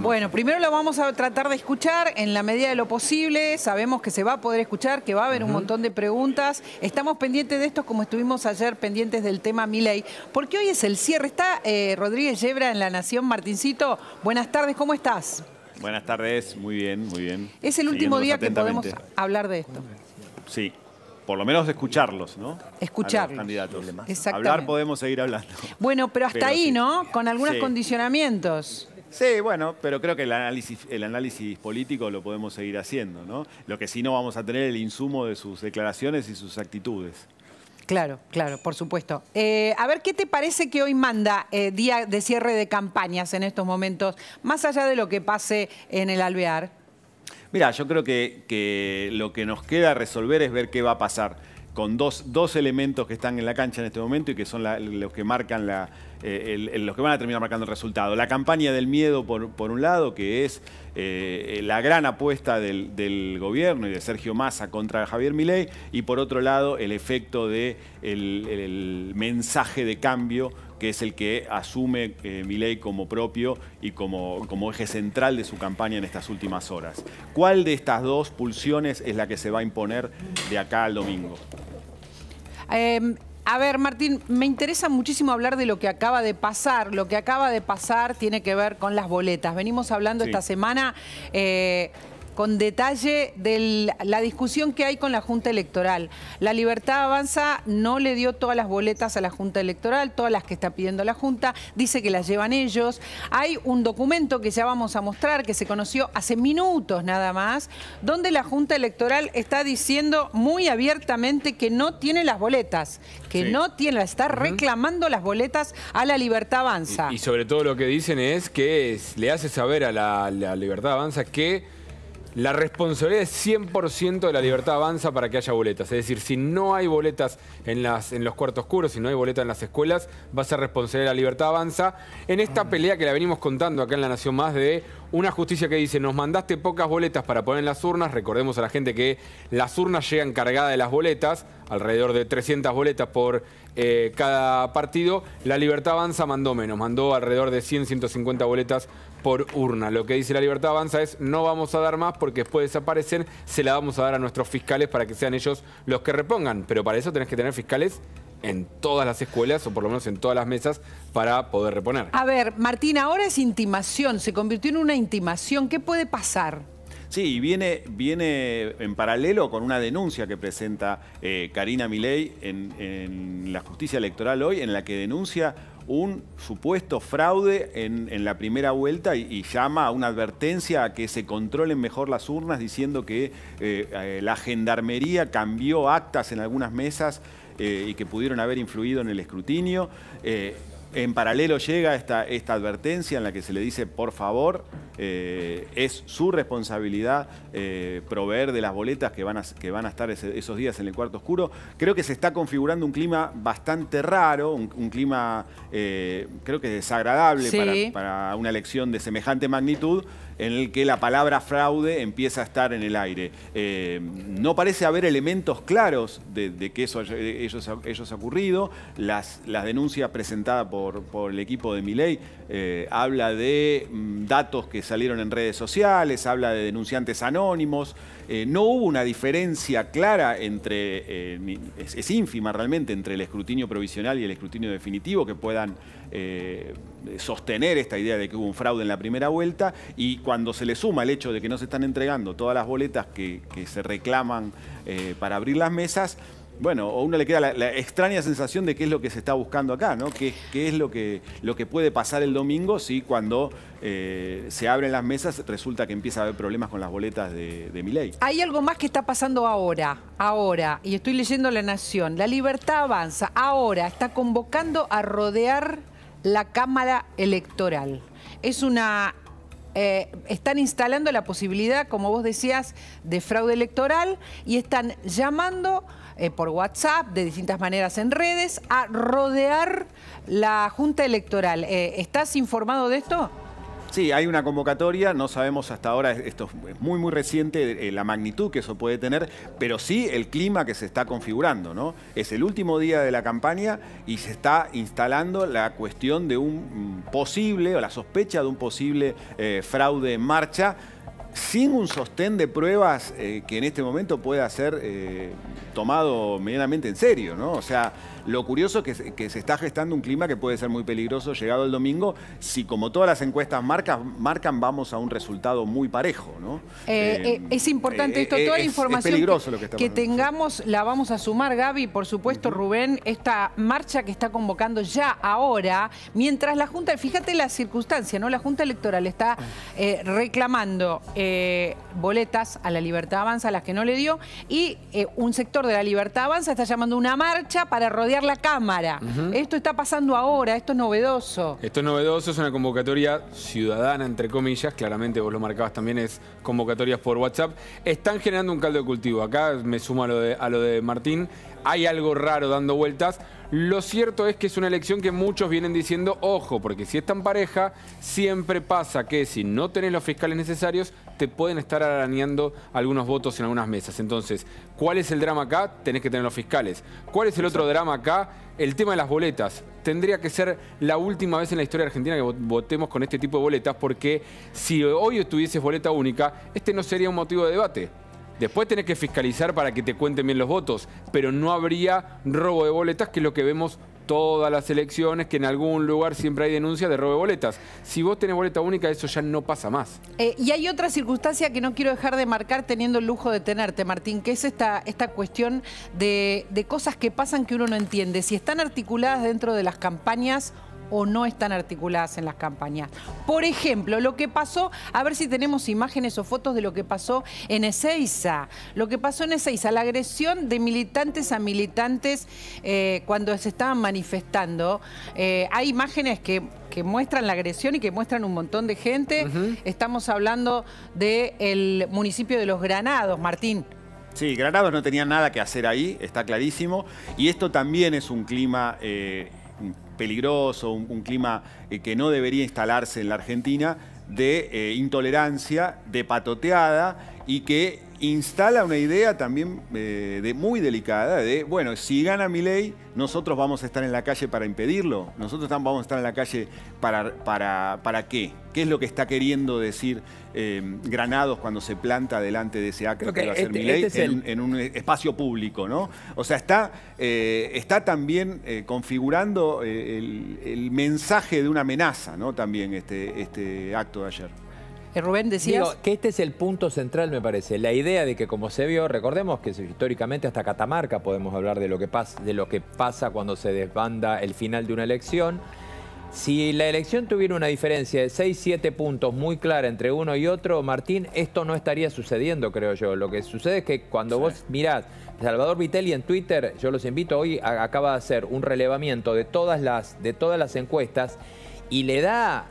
Bueno, primero lo vamos a tratar de escuchar en la medida de lo posible. Sabemos que se va a poder escuchar, que va a haber un montón de preguntas. Estamos pendientes de esto como estuvimos ayer pendientes del tema Miley, porque hoy es el cierre. Está eh, Rodríguez Yebra en La Nación. Martincito, buenas tardes, ¿cómo estás? Buenas tardes, muy bien, muy bien. Es el último día que podemos hablar de esto. Sí, por lo menos escucharlos, ¿no? Escucharlos. Hablar podemos seguir hablando. Bueno, pero hasta ahí, ¿no? Con algunos condicionamientos. Sí, bueno, pero creo que el análisis, el análisis político lo podemos seguir haciendo, ¿no? Lo que sí no vamos a tener el insumo de sus declaraciones y sus actitudes. Claro, claro, por supuesto. Eh, a ver, ¿qué te parece que hoy manda eh, día de cierre de campañas en estos momentos, más allá de lo que pase en el alvear? Mira, yo creo que lo que nos queda resolver es ver qué va a pasar con dos, dos, elementos que están en la cancha en este momento y que son los que marcan eh, los que van a terminar marcando el resultado. La campaña del miedo, por, por un lado, que es eh, la gran apuesta del, gobierno y de Sergio Massa contra Javier Milei, y por otro lado, el efecto del de el mensaje de cambio que es el que asume eh, Miley como propio y como, como eje central de su campaña en estas últimas horas. ¿Cuál de estas dos pulsiones es la que se va a imponer de acá al domingo? Em, a ver, Martín, me interesa muchísimo hablar de lo que acaba de pasar. Lo que acaba de pasar tiene que ver con las boletas. Venimos hablando esta semana. Eh, con detalle de la discusión que hay con la Junta Electoral. La Libertad Avanza no le dio todas las boletas a la Junta Electoral, todas las que está pidiendo la Junta, dice que las llevan ellos. Hay un documento que ya vamos a mostrar, que se conoció hace minutos nada más, donde la Junta Electoral está diciendo muy abiertamente que no tiene las boletas, que no tiene, está reclamando las boletas a la Libertad Avanza. Y, sobre todo lo que dicen es que le hace saber a la Libertad Avanza que la responsabilidad es 100% de la libertad avanza para que haya boletas. Es decir, si no hay boletas en, los cuartos oscuros, si no hay boletas en las escuelas, va a ser responsabilidad de la libertad avanza. En esta mm. pelea que la venimos contando acá en La Nación Más de una justicia que dice, nos mandaste pocas boletas para poner en las urnas, recordemos a la gente que las urnas llegan cargadas de las boletas, alrededor de 300 boletas por eh, cada partido, la Libertad Avanza mandó menos, mandó alrededor de 100, 150 boletas por urna. Lo que dice la Libertad Avanza es no vamos a dar más porque después desaparecen, se la vamos a dar a nuestros fiscales para que sean ellos los que repongan. Pero para eso tenés que tener fiscales en todas las escuelas o por lo menos en todas las mesas para poder reponer. A ver, Martín, ahora es intimación, se convirtió en una intimación. ¿Qué puede pasar? Sí, viene, viene en paralelo con una denuncia que presenta eh, Karina Milei en la justicia electoral hoy, en la que denuncia un supuesto fraude en, la primera vuelta y, llama a una advertencia a que se controlen mejor las urnas diciendo que eh, eh, la gendarmería cambió actas en algunas mesas eh, y que pudieron haber influido en el escrutinio. En paralelo llega esta, advertencia en la que se le dice, por favor, eh, es su responsabilidad eh, proveer de las boletas que van a, estar esos días en el cuarto oscuro. Creo que se está configurando un clima bastante raro, un, clima eh, creo que desagradable para una elección de semejante magnitud en el que la palabra fraude empieza a estar en el aire. Eh, no parece haber elementos claros de, que eso, haya eh, ocurrido. Las, las denuncias presentadas por, el equipo de Miley eh, habla de mm, datos que salieron en redes sociales, habla de denunciantes anónimos. Eh, no hubo una diferencia clara entre, es, ínfima realmente, entre el escrutinio provisional y el escrutinio definitivo que puedan sostener esta idea de que hubo un fraude en la primera vuelta y cuando se le suma el hecho de que no se están entregando todas las boletas que, se reclaman eh, para abrir las mesas, bueno, a uno le queda la, extraña sensación de qué es lo que se está buscando acá, ¿no? ¿Qué, es lo que, lo que puede pasar el domingo si cuando eh, se abren las mesas resulta que empieza a haber problemas con las boletas de, de Miley? Hay algo más que está pasando ahora, ahora, y estoy leyendo La Nación. La libertad avanza, ahora está convocando a rodear la Cámara Electoral. Es una eh, están instalando la posibilidad, como vos decías, de fraude electoral y están llamando eh, por WhatsApp, de distintas maneras en redes, a rodear la Junta Electoral. Eh, ¿Estás informado de esto? Sí, hay una convocatoria, no sabemos hasta ahora, esto es muy, muy reciente, eh, la magnitud que eso puede tener, pero sí el clima que se está configurando, ¿no? Es el último día de la campaña y se está instalando la cuestión de un posible, o la sospecha de un posible eh, fraude en marcha, sin un sostén de pruebas eh, que en este momento pueda ser tomado medianamente en serio, ¿no? O sea... Lo curioso es que se, está gestando un clima que puede ser muy peligroso llegado el domingo, si como todas las encuestas marcan, marcan vamos a un resultado muy parejo. ¿no? Eh, eh, eh, es importante esto, toda la información que, tengamos la vamos a sumar, Gaby, por supuesto, Rubén, esta marcha que está convocando ya ahora, mientras la Junta, fíjate la circunstancia, ¿no? La Junta Electoral está reclamando boletas a la Libertad Avanza, a las que no le dio, y un sector de la Libertad Avanza está llamando una marcha para rodear la Cámara. Esto está pasando ahora, esto es novedoso. Esto es novedoso, es una convocatoria ciudadana, entre comillas, claramente vos lo marcabas también, es convocatorias por WhatsApp. Están generando un caldo de cultivo. Acá me sumo lo de, a lo de Martín hay algo raro dando vueltas. Lo cierto es que es una elección que muchos vienen diciendo, ojo, porque si es tan pareja, siempre pasa que si no tenés los fiscales necesarios, te pueden estar arañando algunos votos en algunas mesas. Entonces, ¿cuál es el drama acá? Tenés que tener los fiscales. ¿Cuál es el otro drama acá? El tema de las boletas. Tendría que ser la última vez en la historia argentina que votemos con este tipo de boletas, porque si hoy tuvieses boleta única, este no sería un motivo de debate Después tenés que fiscalizar para que te cuenten bien los votos, pero no habría robo de boletas, que es lo que vemos todas las elecciones, que en algún lugar siempre hay denuncia de robo de boletas. Si vos tenés boleta única, eso ya no pasa más. Eh, y hay otra circunstancia que no quiero dejar de marcar teniendo el lujo de tenerte, Martín, que es esta, esta cuestión de cosas que pasan que uno no entiende. Si están articuladas dentro de las campañas o no están articuladas en las campañas. Por ejemplo, lo que pasó, a ver si tenemos imágenes o fotos de lo que pasó en Ezeiza. Lo que pasó en Ezeiza, la agresión de militantes a militantes eh, cuando se estaban manifestando. Eh, hay imágenes que muestran la agresión y que muestran un montón de gente. Estamos hablando del municipio de Los Granados, Martín. Sí, Granados no tenía nada que hacer ahí, está clarísimo. Y esto también es un clima... Eh, peligroso, un, clima eh, que no debería instalarse en la Argentina, de eh, intolerancia, de patoteada y que instala una idea también eh, de, muy delicada de, bueno, si gana mi ley, nosotros vamos a estar en la calle para impedirlo, nosotros vamos a estar en la calle para, para, para qué, qué es lo que está queriendo decir em, Granados cuando se planta delante de ese acto que va a hacer este, ley este en, un espacio público, ¿no? O sea, está, eh, está también eh, configurando el, el, mensaje de una amenaza, ¿no? También este, este acto de ayer. Eh, Rubén, decía que este es el punto central, me parece. La idea de que, como se vio, recordemos que históricamente hasta Catamarca podemos hablar de lo que pasa, de lo que pasa cuando se desbanda el final de una elección. Si la elección tuviera una diferencia de 6, 7 puntos muy clara entre uno y otro, Martín, esto no estaría sucediendo, creo yo. Lo que sucede es que cuando vos mirás, Salvador Vitelli en Twitter, yo los invito hoy, acaba de hacer un relevamiento de todas las, de todas las encuestas y le da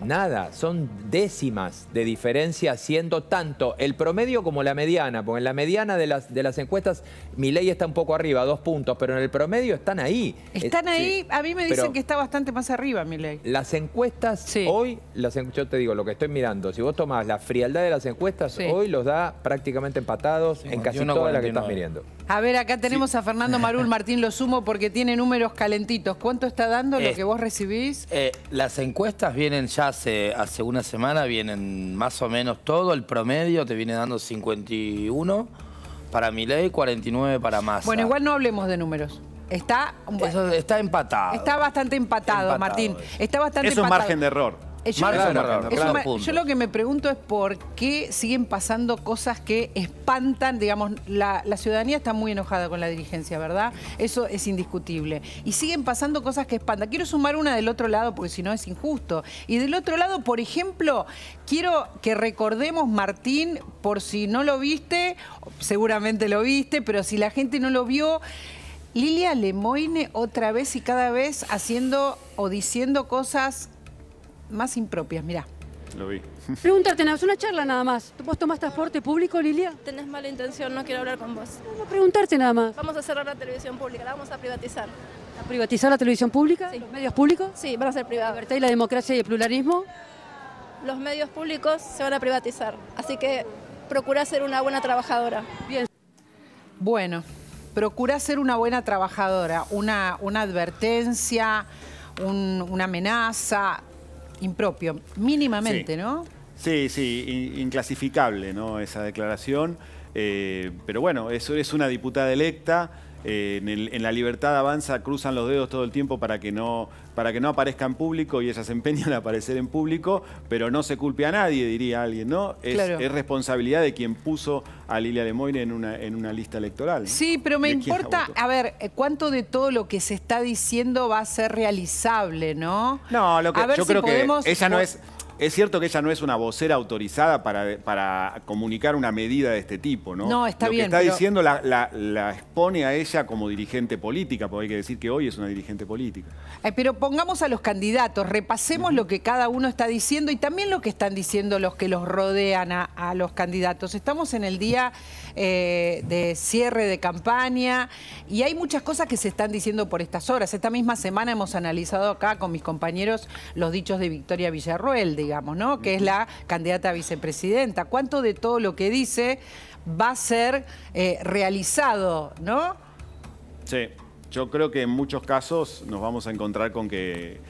Nada, son décimas de diferencia siendo tanto el promedio como la mediana, porque en la mediana de las, de las encuestas mi ley está un poco arriba, dos puntos, pero en el promedio están ahí. Están ahí, a mí me dicen que está bastante más arriba mi ley. Las encuestas hoy, las, yo te digo lo que estoy mirando, si vos tomás la frialdad de las encuestas, hoy los da prácticamente empatados en casi toda la que estás mirando. A ver, acá tenemos a Fernando Marul Martín lo sumo porque tiene números calentitos. ¿Cuánto está dando lo que vos recibís? Eh, las encuestas vienen ya hace, hace una semana vienen más o menos todo, el promedio te viene dando 51 para ley 49 para más Bueno, igual no hablemos de números. Está, está empatado. Está bastante empatado, Martín. Está bastante Eso margen de error. Eh, yo, lo que me pregunto es por qué siguen pasando cosas que espantan, digamos, la, la, ciudadanía está muy enojada con la dirigencia, ¿verdad? Eso es indiscutible. Y siguen pasando cosas que espantan. Quiero sumar una del otro lado porque si no es injusto. Y del otro lado, por ejemplo, quiero que recordemos, Martín, por si no lo viste, seguramente lo viste, pero si la gente no lo vio... Lilia Lemoine otra vez y cada vez haciendo o diciendo cosas más impropias, mirá. Lo vi. Preguntarte, es una charla nada más. ¿Vos tomás transporte público, Lilia? Tenés mala intención, no quiero hablar con vos. No, no, preguntarte nada más. Vamos a cerrar la televisión pública, la vamos a privatizar. privatizar la televisión pública? Sí. ¿Los medios públicos? Sí, van a ser privados. y la democracia y el pluralismo? Los medios públicos se van a privatizar, así que procura ser una buena trabajadora. Bien. Bueno, procura ser una buena trabajadora, una, una advertencia, una amenaza, impropio, mínimamente, ¿no? Sí, sí, inclasificable ¿no? esa declaración. Eh, pero bueno, eso es una diputada electa. Eh, en, en, la libertad avanza, cruzan los dedos todo el tiempo para que no para que no aparezca en público y ellas se empeñan en aparecer en público, pero no se culpe a nadie, diría alguien, ¿no? Es, responsabilidad de quien puso a Lilia Lemoyne en una, en una lista electoral. Sí, pero me importa, a ver, eh, ¿cuánto de todo lo que se está diciendo va a ser realizable, no? No, lo que yo creo que ella no es... Es cierto que ella no es una vocera autorizada para, para comunicar una medida de este tipo, ¿no? No, está Lo bien. Que está diciendo la, expone a ella como dirigente política, porque hay que decir que hoy es una dirigente política. Eh, pero pongamos a los candidatos, repasemos lo que cada uno está diciendo y también lo que están diciendo los que los rodean a, los candidatos. Estamos en el día eh, de cierre de campaña y hay muchas cosas que se están diciendo por estas horas. Esta misma semana hemos analizado acá con mis compañeros los dichos de Victoria Villarroel, de digamos, ¿no? Que es la candidata a vicepresidenta. ¿Cuánto de todo lo que dice va a ser eh, realizado, ¿no? Sí, yo creo que en muchos casos nos vamos a encontrar con que,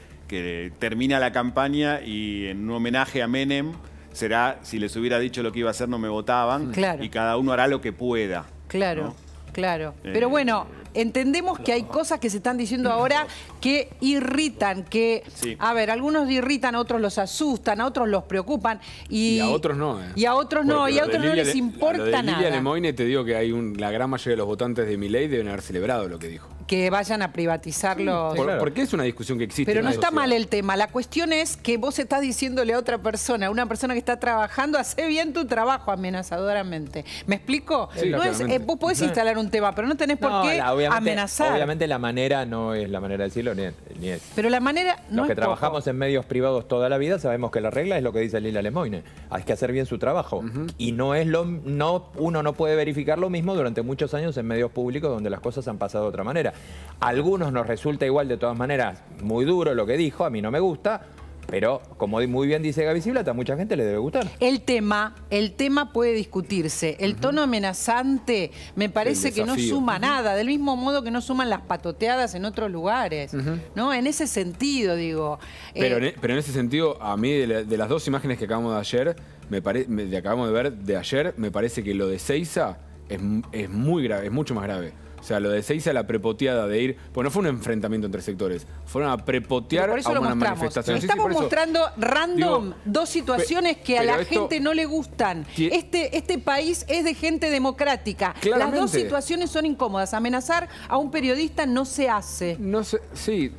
termina la campaña y en un homenaje a Menem será, si les hubiera dicho lo que iba a hacer no me votaban, claro. y cada uno hará lo que pueda. Claro, claro. Eh, Pero bueno entendemos que hay cosas que se están diciendo ahora que irritan, que, a ver, algunos irritan, a otros los asustan, a otros los preocupan. Y, a otros no. Y a otros no, eh. y a otros no les importa nada. lo de te digo que hay la gran mayoría de los votantes de mi ley deben haber celebrado lo que dijo que vayan a privatizarlo... Porque es una discusión que existe. Pero no está mal el tema. La cuestión es que vos estás diciéndole a otra persona, ...a una persona que está trabajando, hace bien tu trabajo amenazadoramente. ¿Me explico? no es, eh, vos podés instalar un tema, pero no tenés por qué amenazar. Obviamente la manera no es la manera de decirlo, ni es. Pero la manera no Los que trabajamos en medios privados toda la vida sabemos que la regla es lo que dice Lila Lemoyne... Hay que hacer bien su trabajo. Y no es lo... No, uno no puede verificar lo mismo durante muchos años en medios públicos donde las cosas han pasado de otra manera algunos nos resulta igual, de todas maneras, muy duro lo que dijo, a mí no me gusta, pero como muy bien dice Gaby Ciblata, a mucha gente le debe gustar. El tema, el tema puede discutirse. El tono amenazante me parece que no suma nada, del mismo modo que no suman las patoteadas en otros lugares. ¿No? En ese sentido, digo. Eh, e, pero, en, ese sentido, a mí, de, las dos imágenes que acabamos de ayer, me, parece, acabamos de ver de ayer, me parece que lo de Seiza es muy grave, es mucho más grave. O sea, lo de a la prepoteada de ir. Pues no fue un enfrentamiento entre sectores. Fueron a prepotear por eso lo mostramos. manifestación. Estamos mostrando random dos situaciones que a la gente no le gustan. Este, este país es de gente democrática. Las dos situaciones son incómodas. Amenazar a un periodista no se hace. No sé, sí,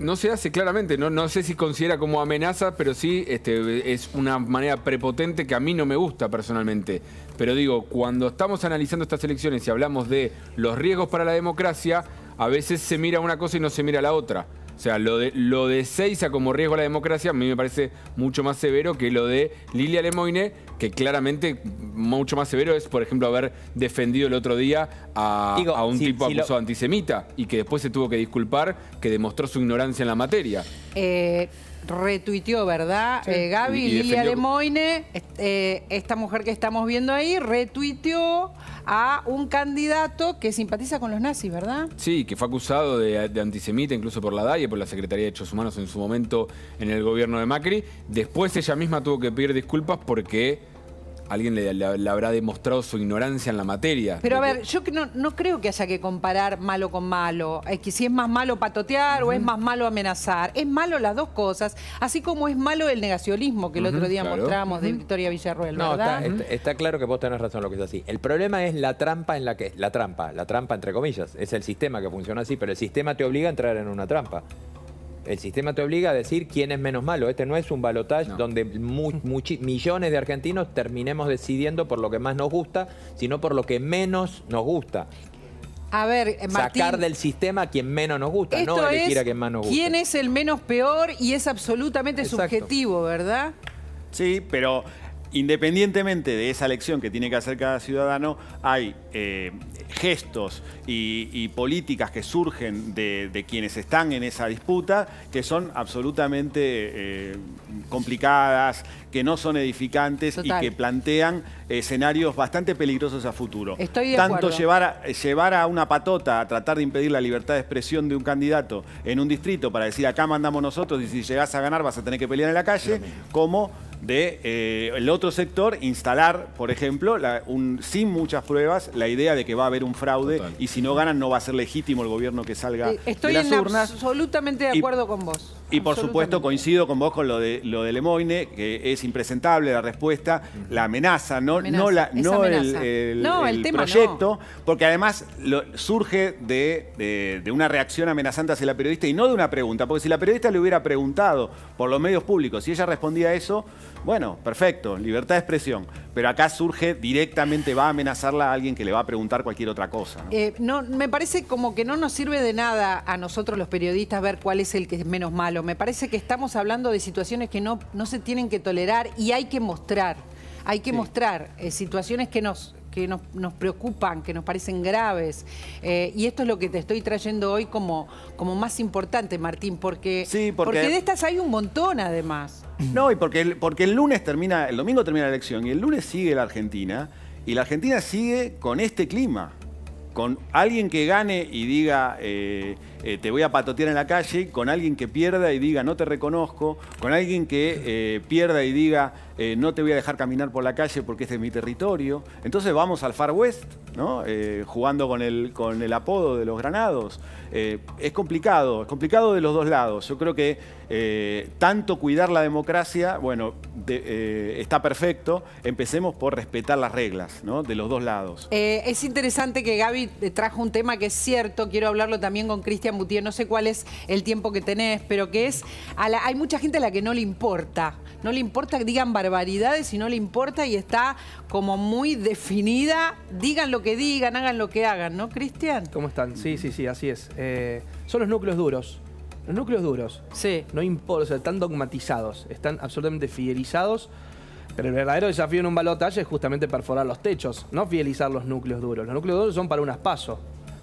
no se hace claramente, no, no sé si considera como amenaza, pero sí este, es una manera prepotente que a mí no me gusta personalmente. Pero digo, cuando estamos analizando estas elecciones y hablamos de los riesgos para la democracia, a veces se mira una cosa y no se mira la otra. O sea, lo de, lo de Seiza como riesgo a la democracia a mí me parece mucho más severo que lo de Lilia Lemoine, que claramente mucho más severo es, por ejemplo, haber defendido el otro día a, un tipo acusado antisemita y que después se tuvo que disculpar, que demostró su ignorancia en la materia. Eh, retuiteó, ¿verdad? Eh, Gaby Lilia eh, esta mujer que estamos viendo ahí, retuiteó a un candidato que simpatiza con los nazis, ¿verdad? Sí, que fue acusado de, antisemita incluso por la y por la Secretaría de Derechos Humanos en su momento en el gobierno de Macri. Después ella misma tuvo que pedir disculpas porque alguien le, habrá demostrado su ignorancia en la materia. Pero a ver, yo no, creo que haya que comparar malo con malo. Es eh, que si es más malo patotear o es más malo amenazar. Es malo las dos cosas, así como es malo el negacionismo que el otro día mostramos de Victoria Villarroel, no, Está, claro que vos tenés razón lo que es así. El problema es la trampa en la que... La trampa, la trampa entre comillas. Es el sistema que funciona así, pero el sistema te obliga a entrar en una trampa el sistema te obliga a decir quién es menos malo. Este no es un balotaje donde millones de argentinos terminemos decidiendo por lo que más nos gusta, sino por lo que menos nos gusta. A ver, eh, sacar del sistema a quien menos nos gusta, no elegir a quien más nos gusta. ¿Quién es el menos peor? Y es absolutamente subjetivo, ¿verdad? Sí, pero independientemente de esa elección que tiene que hacer cada ciudadano, hay eh, gestos y, políticas que surgen de, quienes están en esa disputa que son absolutamente eh, complicadas, que no son edificantes y que plantean escenarios bastante peligrosos a futuro. Estoy Tanto llevar a, llevar a una patota a tratar de impedir la libertad de expresión de un candidato en un distrito para decir acá mandamos nosotros y si llegás a ganar vas a tener que pelear en la calle, como de eh, el otro sector instalar, por ejemplo, sin muchas pruebas, la idea de que va a haber un fraude y si no ganan no va a ser legítimo el gobierno que salga Estoy las urnas. absolutamente de acuerdo con vos. Y por supuesto coincido con vos con lo de lo de Lemoine, que es impresentable la respuesta, la amenaza, no, el, proyecto, porque además surge de, una reacción amenazante hacia la periodista y no de una pregunta, porque si la periodista le hubiera preguntado por los medios públicos, y ella respondía a eso, bueno, perfecto, libertad de expresión. Pero acá surge directamente, va a amenazarla a alguien que le va a preguntar cualquier otra cosa. Eh, ¿no? me parece como que no nos sirve de nada a nosotros los periodistas ver cuál es el que es menos malo. Me parece que estamos hablando de situaciones que no, no se tienen que tolerar y hay que mostrar. Hay que mostrar eh, situaciones que nos que nos, preocupan, que nos parecen graves. Eh, y esto es lo que te estoy trayendo hoy como, como más importante, Martín, porque, porque... de estas hay un montón además. No, y porque el, porque el lunes termina, el domingo termina la elección y el lunes sigue la Argentina, y la Argentina sigue con este clima, con alguien que gane y diga... Eh, eh, te voy a patotear en la calle, con alguien que pierda y diga no te reconozco, con alguien que eh, pierda y diga eh, no te voy a dejar caminar por la calle porque este es mi territorio. Entonces vamos al Far West, ¿no? jugando con el, con el apodo de los granados. es complicado, es complicado de los dos lados. Yo creo que tanto cuidar la democracia, bueno, está perfecto. Empecemos por respetar las reglas ¿no? de los dos lados. es interesante que Gaby trajo un tema que es cierto, quiero hablarlo también con Cristian no sé cuál es el tiempo que tenés, pero que es, hay mucha gente a la que no le importa, no le importa que digan barbaridades y no le importa y está como muy definida, digan lo que digan, hagan lo que hagan, ¿no, Cristian? ¿Cómo están? Sí, sí, sí, así es. Eh, son los núcleos duros. Los núcleos duros. Sí. No importa, están dogmatizados, están absolutamente fidelizados. Pero el verdadero desafío en un balotaje es justamente perforar los techos, no fidelizar los núcleos duros. Los núcleos duros son para un pasos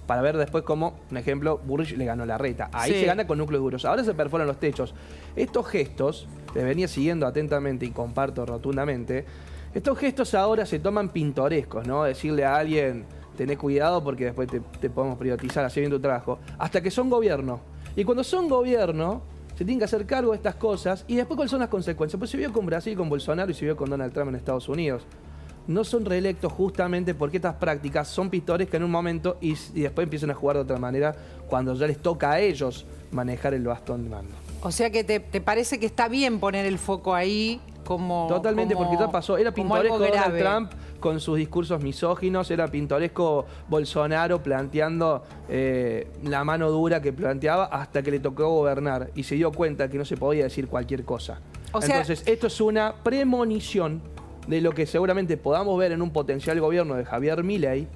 para ver después cómo, un ejemplo, Burrich le ganó la reta. Ahí se gana con núcleos duros. Ahora se perforan los techos. Estos gestos, les venía siguiendo atentamente y comparto rotundamente, estos gestos ahora se toman pintorescos, ¿no? Decirle a alguien, tenés cuidado porque después te, podemos privatizar, así bien tu trabajo. Hasta que son gobierno. Y cuando son gobierno, se tienen que hacer cargo de estas cosas y después cuáles son las consecuencias. Pues se vio con Brasil, con Bolsonaro y se vio con Donald Trump en Estados Unidos no son reelectos justamente porque estas prácticas son pintores que en un momento y, después empiezan a jugar de otra manera cuando ya les toca a ellos manejar el bastón de mando. O sea que te, parece que está bien poner el foco ahí como... Totalmente, porque ya pasó. Era pintoresco Donald Trump con sus discursos misóginos, era pintoresco Bolsonaro planteando eh, la mano dura que planteaba hasta que le tocó gobernar y se dio cuenta que no se podía decir cualquier cosa. O sea, Entonces, esto es una premonición de lo que seguramente podamos ver en un potencial gobierno de Javier Milei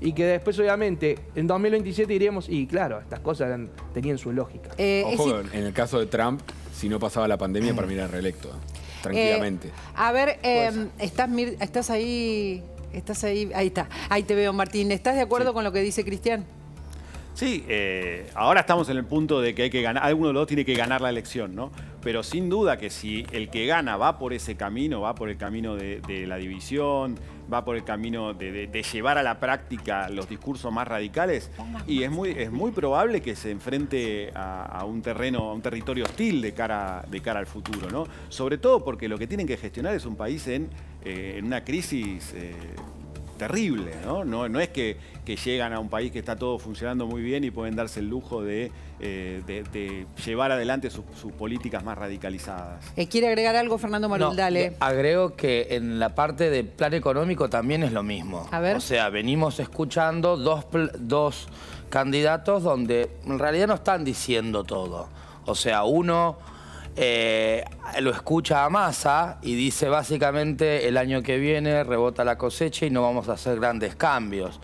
y que después obviamente en 2027 iríamos y claro, estas cosas tenían su lógica. Eh, Ojo, en el caso de Trump, si no pasaba la pandemia para mí reelecto, eh, tranquilamente. a ver, em, estás, estás ahí, estás ahí, ahí está, ahí te veo Martín, ¿estás de acuerdo con lo que dice Cristian? Sí, eh, ahora estamos en el punto de que hay que ganar, alguno de los dos tiene que ganar la elección, ¿no? pero sin duda que si el que gana va por ese camino, va por el camino de, la división, va por el camino de, llevar a la práctica los discursos más radicales, y es muy, es muy probable que se enfrente a, un terreno, a un territorio hostil de cara, de cara al futuro, ¿no? Sobre todo porque lo que tienen que gestionar es un país en, eh, una crisis... Eh, terrible, ¿no? ¿no? ¿no? es que que llegan a un país que está todo funcionando muy bien y pueden darse el lujo de, eh, llevar adelante sus, políticas más radicalizadas. Eh, ¿Quiere agregar algo, Fernando Marul? No, Agrego que en la parte de plan económico también es lo mismo. O sea, venimos escuchando dos, candidatos donde en realidad no están diciendo todo. O sea, uno... Eh, lo escucha a masa y dice básicamente el año que viene rebota la cosecha y no vamos a hacer grandes cambios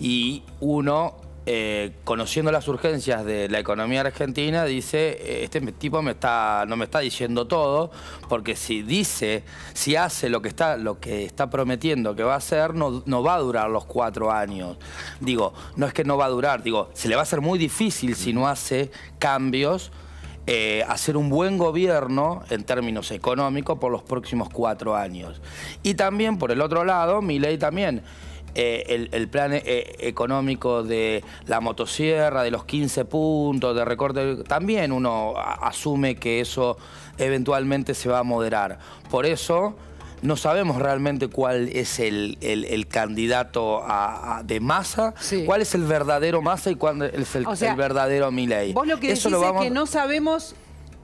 y uno, eh, conociendo las urgencias de la economía argentina, dice, eh, este tipo no me está diciendo todo, porque si dice, si hace lo que está, lo que está prometiendo que va a hacer, no, va a durar los cuatro años. Digo, no es que no va a durar, digo, se le va a hacer muy difícil si no hace cambios. Eh, hacer un buen gobierno en términos económicos por los próximos cuatro años. Y también, por el otro lado, mi ley también eh, el, plan eh, económico de la motosierra, de los 15 puntos, de recorte, también uno asume que eso eventualmente se va a moderar. Por eso no sabemos realmente cuál es el, candidato de masa, cuál es el verdadero masa y cuál es el, verdadero Milei. Vos lo que decís es que no sabemos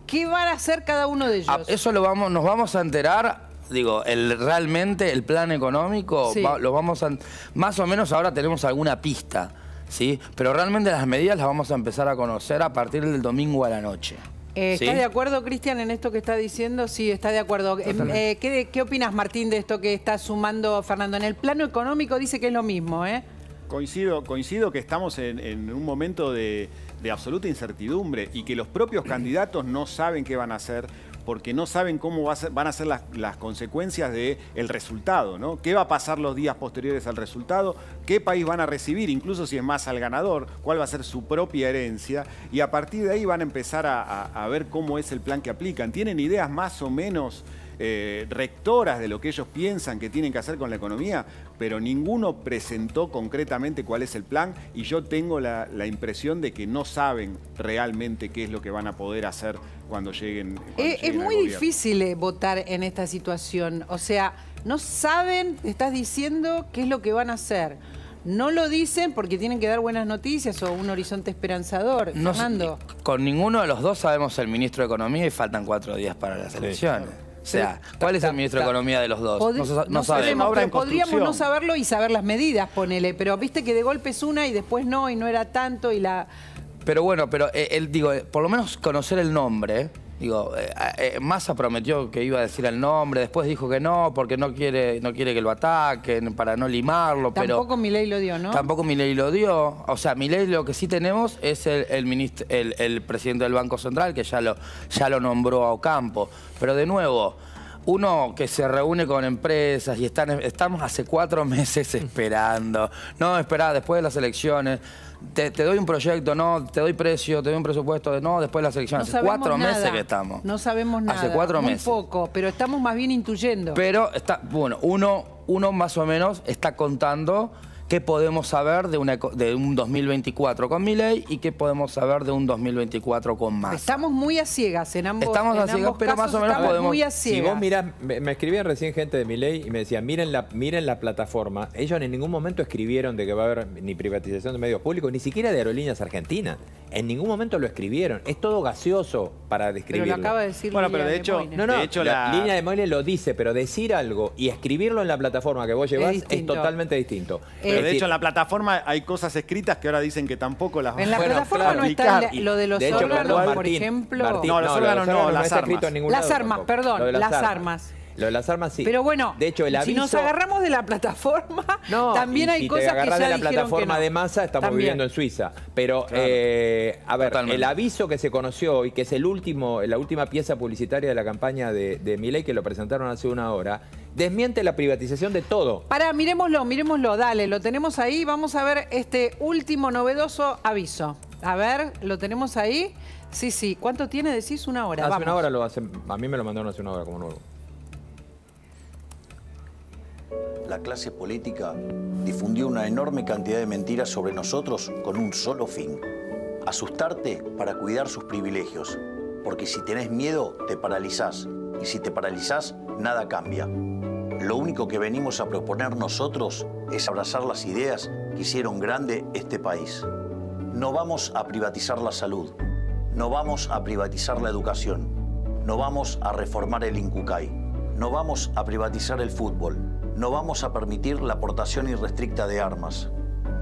qué van a hacer cada uno de ellos. eso lo vamos, nos vamos a enterar digo, el, realmente el plan económico lo vamos a... Más o menos ahora tenemos alguna pista, ¿sí? Pero realmente las medidas las vamos a empezar a conocer a partir del domingo a la noche. Eh, ¿Estás de acuerdo, Cristian, en esto que está diciendo? Sí, está de acuerdo. Em, eh, ¿qué, opinas, Martín, de esto que está sumando Fernando? En el plano económico dice que es lo mismo, ¿eh? Coincido, coincido que estamos en, un momento de absoluta incertidumbre y que los propios candidatos no saben qué van a hacer, porque no saben cómo van a ser las, consecuencias del resultado, ¿no? ¿Qué va a pasar los días posteriores al resultado? ¿Qué país van a recibir? Incluso si es más al ganador, cuál va a ser su propia herencia. Y a partir de ahí van a empezar a, a ver cómo es el plan que aplican. ¿Tienen ideas más o menos? Eh, rectoras de lo que ellos piensan que tienen que hacer con la economía, pero ninguno presentó concretamente cuál es el plan y yo tengo la, impresión de que no saben realmente qué es lo que van a poder hacer cuando lleguen. Eh, es, muy difícil eh, votar en esta situación, o sea, no saben, estás diciendo qué es lo que van a hacer. No lo dicen porque tienen que dar buenas noticias o un horizonte esperanzador. No, Con ninguno de los dos sabemos el ministro de Economía y faltan cuatro días para las elecciones. O sea, ¿cuál es el ministro de Economía de los dos? No, sabemos, podríamos no saberlo y saber las medidas, ponele. Pero viste que de golpe es una y después no, y no era tanto, y la... Pero bueno, pero él, eh, digo, eh, por lo menos conocer el nombre Digo, eh, eh, eh, Massa prometió que iba a decir el nombre, después dijo que no, porque no quiere, no quiere que lo ataquen, para no limarlo, tampoco pero... Tampoco Milei lo dio, ¿no? Tampoco Milei lo dio. O sea, Milei lo que sí tenemos es el, el, presidente del Banco Central, que ya lo, ya lo nombró a Ocampo. Pero de nuevo, uno que se reúne con empresas y están, estamos hace cuatro meses esperando, no, espera, después de las elecciones te, doy un proyecto, no, te doy precio, te doy un presupuesto, no, después de la selección. Hace cuatro meses que estamos. No sabemos nada. Hace cuatro meses. poco, pero estamos más bien intuyendo. Pero está, bueno, uno, uno más o menos está contando qué podemos saber de, una, de un 2024 con Miley y qué podemos saber de un 2024 con más? Estamos muy a ciegas en ambos Estamos a ciegas, pero más o menos podemos... Si vos mirás, me, escribían recién gente de Miley y me decían, miren la, miren la plataforma. Ellos en ningún momento escribieron de que va a haber ni privatización de medios públicos, ni siquiera de Aerolíneas Argentinas. En ningún momento lo escribieron. Es todo gaseoso para describirlo. Pero lo acaba de decir Bueno, pero de, hecho, no, no, la, línea de Moile lo dice, pero decir algo y escribirlo en la plataforma que vos llevas es, totalmente distinto. Eh, de hecho, en la plataforma hay cosas escritas que ahora dicen que tampoco las En la plataforma no está lo de los órganos, por ejemplo. no, los órganos no, las armas. Las armas, perdón, las armas. Lo de las armas sí. Pero bueno, si nos agarramos de la plataforma, también hay cosas que ya de la plataforma de masa, estamos viviendo en Suiza. Pero, eh, a ver, el aviso que se conoció y que es el último, la última pieza publicitaria de la campaña de, de Miley, que lo presentaron hace una hora, desmiente la privatización de todo. Para, miremoslo, miremoslo, dale, lo tenemos ahí. Vamos a ver este último novedoso aviso. A ver, lo tenemos ahí. Sí, sí. ¿Cuánto tiene? Decís una hora. Hace una hora lo hacen. A mí me lo mandaron hace una hora como nuevo la clase política difundió una enorme cantidad de mentiras sobre nosotros con un solo fin. Asustarte para cuidar sus privilegios. Porque si tenés miedo, te paralizás. Y si te paralizás, nada cambia. Lo único que venimos a proponer nosotros es abrazar las ideas que hicieron grande este país. No vamos a privatizar la salud. No vamos a privatizar la educación. No vamos a reformar el INCUCAI. No vamos a privatizar el fútbol no vamos a permitir la aportación irrestricta de armas.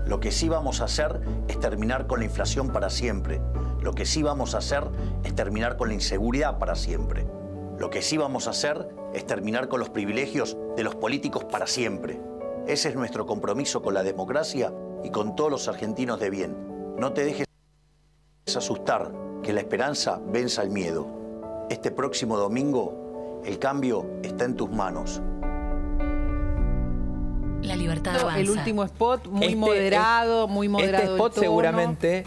Lo que sí vamos a hacer es terminar con la inflación para siempre. Lo que sí vamos a hacer es terminar con la inseguridad para siempre. Lo que sí vamos a hacer es terminar con los privilegios de los políticos para siempre. Ese es nuestro compromiso con la democracia y con todos los argentinos de bien. No te dejes asustar, que la esperanza venza el miedo. Este próximo domingo, el cambio está en tus manos. El último spot, muy este moderado, muy este moderado. Este spot seguramente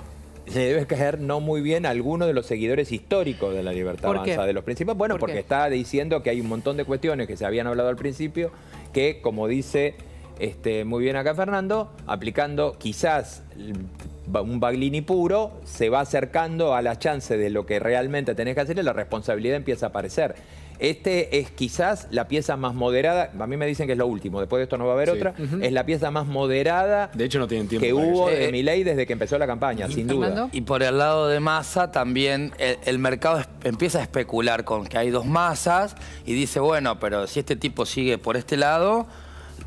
le debe caer no muy bien a alguno de los seguidores históricos de la Libertad Avanza, de los principales. Bueno, porque está diciendo que hay un montón de cuestiones que se habían hablado al principio, que como dice este, muy bien acá Fernando, aplicando quizás un Baglini puro, se va acercando a la chance de lo que realmente tenés que hacer y la responsabilidad empieza a aparecer. Este es quizás la pieza más moderada, a mí me dicen que es lo último, después de esto no va a haber otra, es la pieza más moderada de hecho, no tiempo que hubo de eh, mi desde que empezó la campaña, sin duda. Y por el lado de masa también el, mercado empieza a especular con que hay dos masas y dice, bueno, pero si este tipo sigue por este lado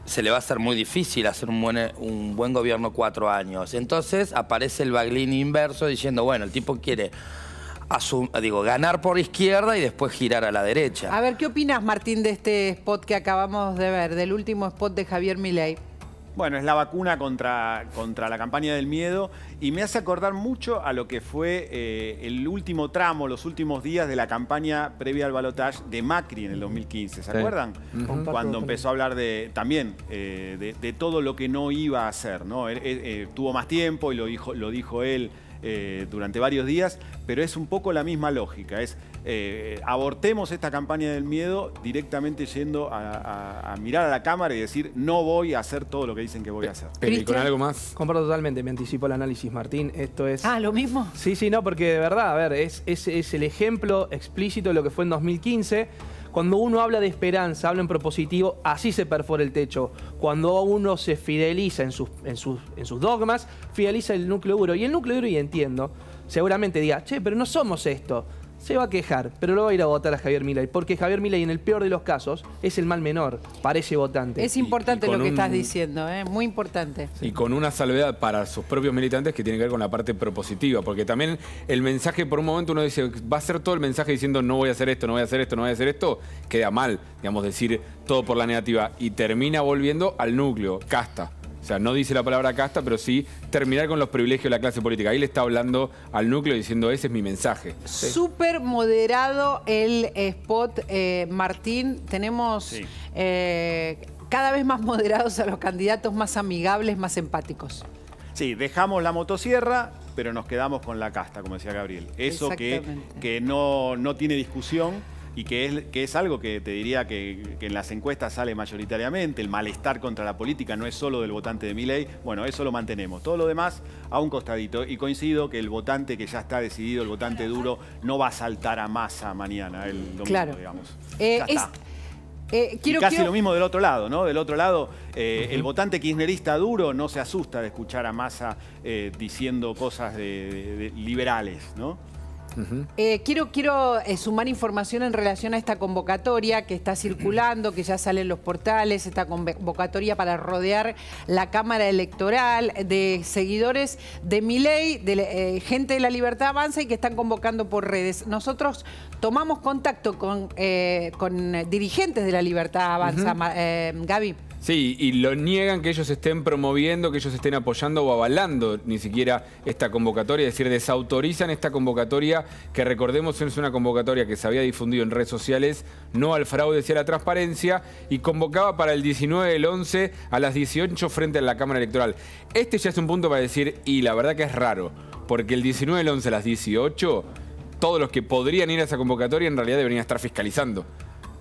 se le va a hacer muy difícil hacer un buen, un buen gobierno cuatro años. Entonces aparece el Baglini inverso diciendo, bueno, el tipo quiere digo, ganar por izquierda y después girar a la derecha. A ver, ¿qué opinas, Martín, de este spot que acabamos de ver, del último spot de Javier Milei? Bueno, es la vacuna contra, contra la campaña del miedo y me hace acordar mucho a lo que fue eh, el último tramo, los últimos días de la campaña previa al balotaje de Macri en el 2015, ¿se acuerdan? Cuando empezó a hablar de también eh, de, todo lo que no iba a hacer, ¿no? Eh, tuvo más tiempo y lo dijo, lo dijo él eh, durante varios días, pero es un poco la misma lógica, es eh, abortemos esta campaña del miedo directamente yendo a, mirar a la cámara y decir no voy a hacer todo lo que dicen que voy a hacer. Pero con algo más. Comparto totalmente, me anticipo el análisis, Martín. Esto es. Ah, lo mismo. Sí, sí, no, porque de verdad, a ver, es, es el ejemplo explícito de lo que fue en 2015. Cuando uno habla de esperanza, habla en propositivo, así se perfora el techo. Cuando uno se fideliza en sus, en sus dogmas, fideliza el núcleo duro. Y el núcleo duro, y entiendo, seguramente diga, che, pero no somos esto se va a quejar, pero lo va a ir a votar a Javier Milay, porque Javier Milay en el peor de los casos es el mal menor parece votante. Es importante lo que estás diciendo, ¿eh? muy importante. Y con una salvedad para sus propios militantes que tiene que ver con la parte propositiva, porque también el mensaje por un momento uno dice, va a ser todo el mensaje diciendo no voy a hacer esto, no voy a hacer esto, no voy a hacer esto, queda mal, digamos, decir todo por la negativa y termina volviendo al núcleo, casta. O sea, no dice la palabra casta, pero sí terminar con los privilegios de la clase política. Ahí le está hablando al núcleo diciendo, ese es mi mensaje. Súper moderado el spot, eh, Martín. Tenemos eh, cada vez más moderados a los candidatos, más amigables, más empáticos. Sí, dejamos la motosierra, pero nos quedamos con la casta, como decía Gabriel. Eso que, que no, no tiene discusión y que es, que es algo que te diría que, en las encuestas sale mayoritariamente, el malestar contra la política no es solo del votante de mi ley. bueno, eso lo mantenemos. Todo lo demás a un costadito. Y coincido que el votante que ya está decidido, el votante duro, no va a saltar a masa mañana, el domingo, claro. digamos. Eh, eh, casi lo mismo del otro lado, ¿no? Del otro lado, eh, el votante kirchnerista duro no se asusta de escuchar a Massa diciendo cosas de liberales, ¿no? Eh, quiero quiero eh, sumar información en relación a esta convocatoria que está circulando, que ya sale en los portales, esta convocatoria para rodear la Cámara Electoral de seguidores de Miley, de eh, gente de la Libertad Avanza y que están convocando por redes. Nosotros tomamos contacto con, dirigentes de la Libertad Avanza, Gaby. Sí, y lo niegan que ellos estén promoviendo, que ellos estén apoyando o avalando ni siquiera esta convocatoria, es decir, desautorizan esta convocatoria que recordemos es una convocatoria que se había difundido en redes sociales, no al fraude, a la transparencia, y convocaba para el 19 del 11 a las 18 frente a la Cámara Electoral. Este ya es un punto para decir, y la verdad que es raro, porque el 19 del 11 a las 18, todos los que podrían ir a esa convocatoria en realidad deberían estar fiscalizando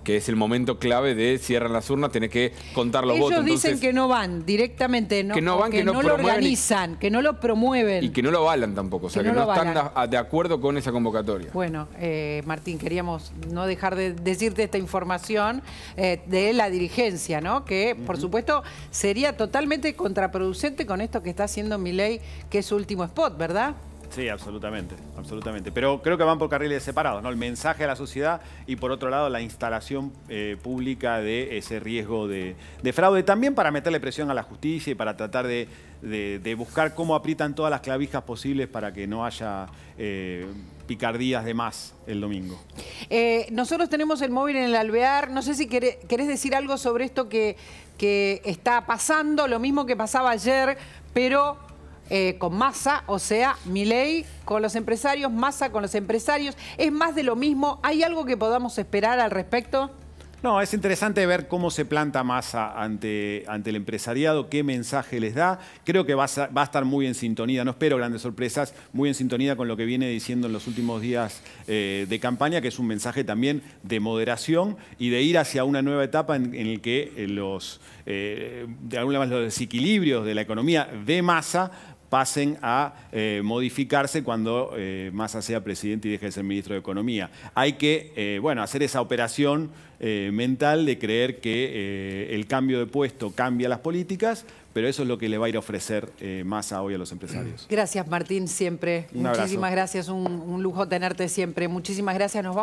que es el momento clave de cierran las urnas, tenés que contar los votos. Ellos dicen que no van directamente, no, que no van, que, no, lo organizan, que no lo promueven. Y que no lo avalan tampoco, o sea, que, no, están de acuerdo con esa convocatoria. Bueno, eh, Martín, queríamos no dejar de decirte esta información eh, de la dirigencia, ¿no? Que, por supuesto, sería totalmente contraproducente con esto que está haciendo Milei, que es su último spot, ¿verdad? Sí, absolutamente, absolutamente. Pero creo que van por carriles separados, ¿no? El mensaje a la sociedad y por otro lado la instalación eh, pública de ese riesgo de, fraude, también para meterle presión a la justicia y para tratar de, buscar cómo aprietan todas las clavijas posibles para que no haya eh, picardías de más el domingo. Eh, nosotros tenemos el móvil en el alvear, no sé si querés, decir algo sobre esto que está pasando, lo mismo que pasaba ayer, pero eh, con masa, o sea, mi ley, con los empresarios, masa, con los empresarios. ¿Es más de lo mismo? ¿Hay algo que podamos esperar al respecto? No, es interesante ver cómo se planta masa ante, ante el empresariado, qué mensaje les da. Creo que va a, estar muy en sintonía, no espero grandes sorpresas, muy en sintonía con lo que viene diciendo en los últimos días eh, de campaña, que es un mensaje también de moderación y de ir hacia una nueva etapa en, el que eh, los, de alguna vez los desequilibrios de la economía de Massa pasen a eh, modificarse cuando eh, Massa sea presidente y deje de ser ministro de Economía. Hay que eh, bueno, hacer esa operación mental de creer que el cambio de puesto cambia las políticas, pero eso es lo que le va a ir a ofrecer Massa hoy a los empresarios. Gracias Martín, siempre. Muchísimas gracias, un, un lujo tenerte siempre. Muchísimas gracias, nos vamos.